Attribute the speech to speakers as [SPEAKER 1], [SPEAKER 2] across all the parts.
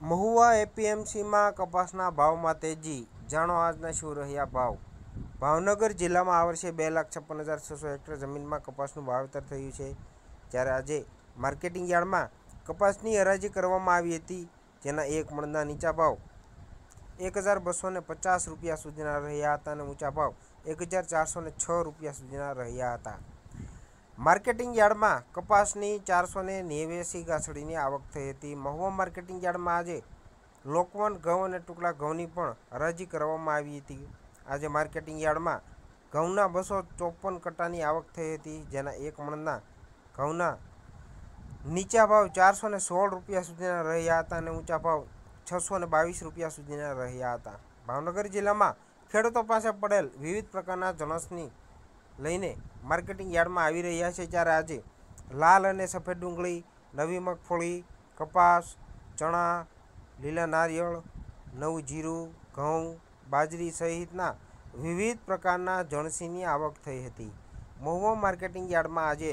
[SPEAKER 1] મહુવા એપીએમસીમાં કપાસના ભાવમાં તેજી જાણો આજના શું રહ્યા ભાવ ભાવનગર જિલ્લામાં આ વર્ષે બે લાખ છપ્પન હજાર છસો હેક્ટર જમીનમાં કપાસનું વાવેતર થયું છે જ્યારે આજે માર્કેટિંગ યાર્ડમાં કપાસની હરાજી કરવામાં આવી હતી જેના એક મણના નીચા ભાવ એક હજાર બસો ને પચાસ રૂપિયા સુધીના રહ્યા હતા અને ઊંચા ભાવ એક હજાર ચારસો ને છ રૂપિયા સુધીના રહ્યા હતા માર્કેટિંગ યાર્ડમાં કપાસની ચારસો ને નેવ્યાસી ગાંસડીની આવક થઈ હતી મહુવા માર્કેટિંગ યાર્ડમાં આજે લોકવન ઘઉં અને ટુકડા ઘઉંની પણ હરાજી કરવામાં આવી હતી આજે માર્કેટિંગ યાર્ડમાં ઘઉંના બસો ચોપન કટાની આવક થઈ હતી જેના એક મણના ઘઉંના નીચા ભાવ ચારસો ને સોળ રૂપિયા સુધીના રહ્યા હતા અને ઊંચા ભાવ છસો ને બાવીસ રૂપિયા સુધીના રહ્યા હતા ભાવનગર જિલ્લામાં ખેડૂતો પાસે પડેલ વિવિધ પ્રકારના જણસની લઈને માર્કેટિંગ યાર્ડમાં આવી રહ્યા છે જ્યારે આજે લાલ અને સફેદ ડુંગળી નવી મગફળી કપાસ ચણા લીલા નારિયેળ નવું જીરું ઘઉં બાજરી સહિતના વિવિધ પ્રકારના જણસીની આવક થઈ હતી મહુવા માર્કેટિંગ યાર્ડમાં આજે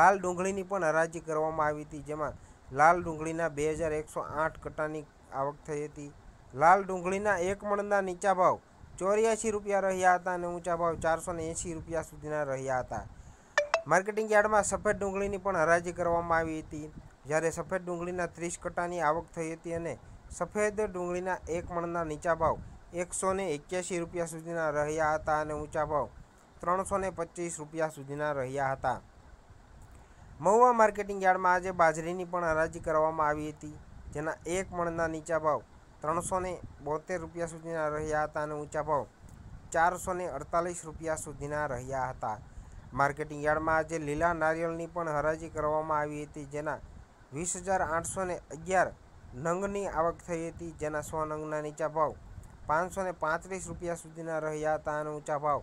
[SPEAKER 1] લાલ ડુંગળીની પણ હરાજી કરવામાં આવી હતી જેમાં લાલ ડુંગળીના બે હજાર એકસો આઠ કટાની આવક થઈ હતી લાલ ડુંગળીના એક મણના નીચા ભાવ ચોર્યાસી રૂપિયા રહ્યા હતા અને ઊંચા ભાવ ચારસો ને એંસી રૂપિયા સુધીના રહ્યા હતા માર્કેટિંગ યાર્ડમાં સફેદ ડુંગળીની પણ હરાજી કરવામાં આવી હતી જ્યારે સફેદ ડુંગળીના ત્રીસ કટાની આવક થઈ હતી અને સફેદ ડુંગળીના એક મણના નીચા ભાવ એકસો ને એક્યાસી રૂપિયા સુધીના રહ્યા હતા અને ઊંચા ભાવ ત્રણસો ને પચીસ રૂપિયા સુધીના રહ્યા હતા મહુવા માર્કેટિંગ યાર્ડમાં આજે બાજરીની પણ હરાજી કરવામાં આવી હતી જેના એક મણના નીચા ભાવ ત્રણસો ને બોતેર રૂપિયા સુધીના રહ્યા હતા અને ઊંચા ભાવ ચારસો ને અડતાલીસ રૂપિયા સુધીના રહ્યા હતા માર્કેટિંગ યાર્ડમાં આજે લીલા નારિયેળની પણ હરાજી કરવામાં આવી હતી જેના વીસ હજાર આઠસો ને અગિયાર નંગની આવક થઈ હતી જેના સો નંગના નીચા ભાવ પાંચસો ને પાંત્રીસ રૂપિયા સુધીના રહ્યા હતા અને ઊંચા ભાવ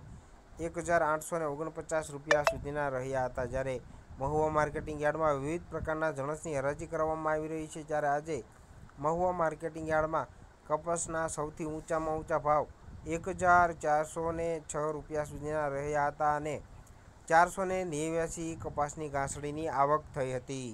[SPEAKER 1] એક હજાર આઠસો ને ઓગણપચાસ રૂપિયા સુધીના રહ્યા હતા જ્યારે મહુવા માર્કેટિંગ યાર્ડમાં વિવિધ પ્રકારના જણસની હરાજી કરવામાં આવી રહી છે જ્યારે આજે મહુવા માર્કેટિંગ યાર્ડમાં કપાસના સૌથી ઊંચામાં ઊંચા ભાવ એક હજાર ચારસો છ રૂપિયા સુધીના રહ્યા હતા અને ચારસો નેવ્યાસી કપાસની ઘાસડીની આવક થઈ હતી